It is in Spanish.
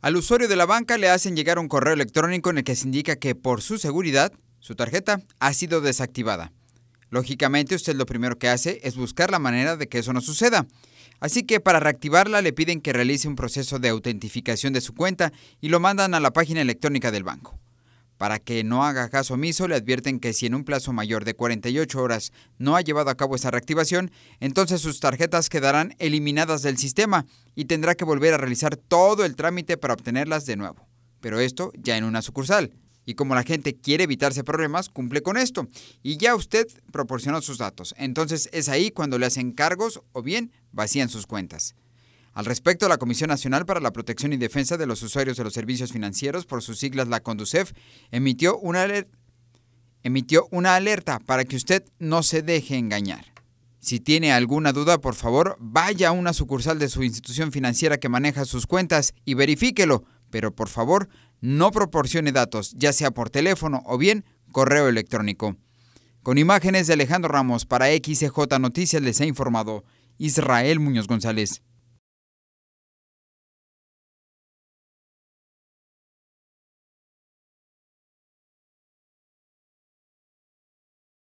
Al usuario de la banca le hacen llegar un correo electrónico en el que se indica que por su seguridad, su tarjeta ha sido desactivada. Lógicamente usted lo primero que hace es buscar la manera de que eso no suceda. Así que para reactivarla le piden que realice un proceso de autentificación de su cuenta y lo mandan a la página electrónica del banco. Para que no haga caso omiso, le advierten que si en un plazo mayor de 48 horas no ha llevado a cabo esa reactivación, entonces sus tarjetas quedarán eliminadas del sistema y tendrá que volver a realizar todo el trámite para obtenerlas de nuevo. Pero esto ya en una sucursal. Y como la gente quiere evitarse problemas, cumple con esto. Y ya usted proporcionó sus datos. Entonces es ahí cuando le hacen cargos o bien vacían sus cuentas. Al respecto, la Comisión Nacional para la Protección y Defensa de los Usuarios de los Servicios Financieros, por sus siglas la CONDUCEF, emitió una, alerta, para que usted no se deje engañar. Si tiene alguna duda, por favor, vaya a una sucursal de su institución financiera que maneja sus cuentas y verifíquelo, pero por favor, no proporcione datos, ya sea por teléfono o bien correo electrónico. Con imágenes de Alejandro Ramos para XJ Noticias les ha informado Israel Muñoz González.